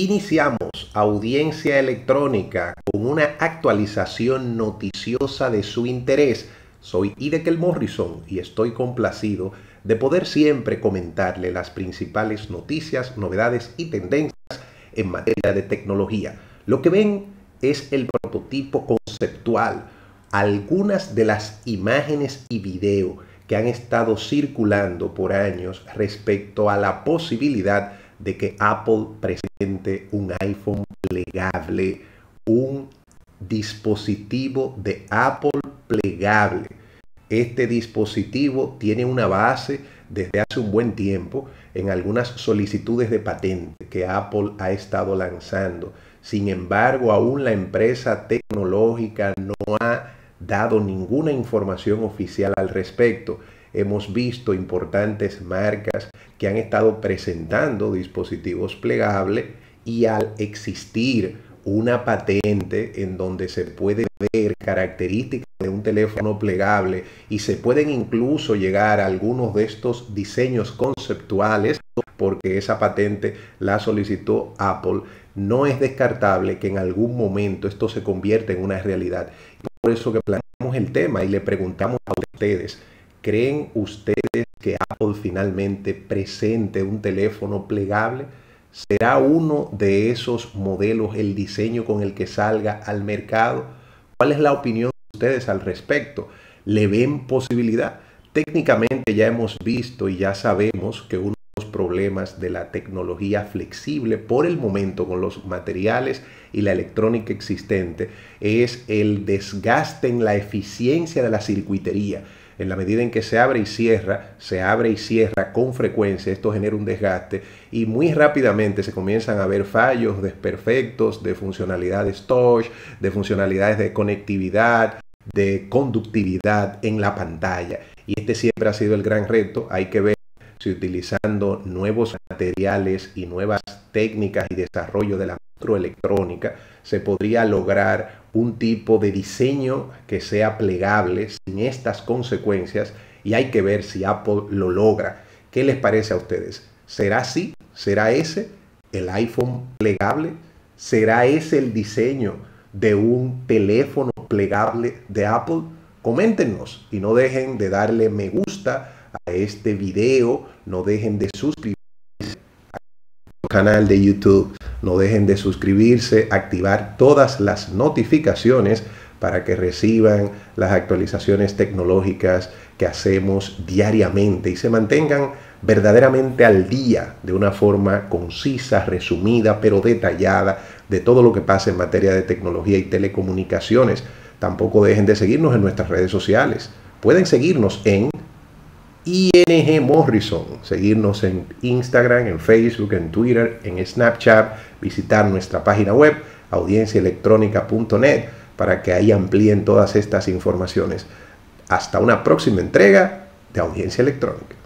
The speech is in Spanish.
Iniciamos audiencia electrónica con una actualización noticiosa de su interés. Soy Idekel Morrison y estoy complacido de poder siempre comentarle las principales noticias, novedades y tendencias en materia de tecnología. Lo que ven es el prototipo conceptual, algunas de las imágenes y video que han estado circulando por años respecto a la posibilidad de que Apple presente un iPhone plegable, un dispositivo de Apple plegable. Este dispositivo tiene una base desde hace un buen tiempo en algunas solicitudes de patente que Apple ha estado lanzando. Sin embargo, aún la empresa tecnológica no ha dado ninguna información oficial al respecto hemos visto importantes marcas que han estado presentando dispositivos plegables y al existir una patente en donde se puede ver características de un teléfono plegable y se pueden incluso llegar a algunos de estos diseños conceptuales porque esa patente la solicitó Apple, no es descartable que en algún momento esto se convierta en una realidad. Por eso que planteamos el tema y le preguntamos a ustedes, ¿Creen ustedes que Apple finalmente presente un teléfono plegable? ¿Será uno de esos modelos el diseño con el que salga al mercado? ¿Cuál es la opinión de ustedes al respecto? ¿Le ven posibilidad? Técnicamente ya hemos visto y ya sabemos que uno de los problemas de la tecnología flexible por el momento con los materiales y la electrónica existente es el desgaste en la eficiencia de la circuitería en la medida en que se abre y cierra, se abre y cierra con frecuencia, esto genera un desgaste y muy rápidamente se comienzan a ver fallos, desperfectos de funcionalidades touch, de funcionalidades de conectividad, de conductividad en la pantalla. Y este siempre ha sido el gran reto, hay que ver si utilizando nuevos materiales y nuevas técnicas y desarrollo de la electrónica, se podría lograr un tipo de diseño que sea plegable sin estas consecuencias y hay que ver si Apple lo logra. ¿Qué les parece a ustedes? ¿Será así? ¿Será ese el iPhone plegable? ¿Será ese el diseño de un teléfono plegable de Apple? Coméntenos y no dejen de darle me gusta a este video, no dejen de suscribirse al canal de YouTube. No dejen de suscribirse, activar todas las notificaciones para que reciban las actualizaciones tecnológicas que hacemos diariamente y se mantengan verdaderamente al día de una forma concisa, resumida, pero detallada de todo lo que pasa en materia de tecnología y telecomunicaciones. Tampoco dejen de seguirnos en nuestras redes sociales. Pueden seguirnos en ING Morrison. Seguirnos en Instagram, en Facebook, en Twitter, en Snapchat. Visitar nuestra página web, audienciaelectrónica.net, para que ahí amplíen todas estas informaciones. Hasta una próxima entrega de Audiencia Electrónica.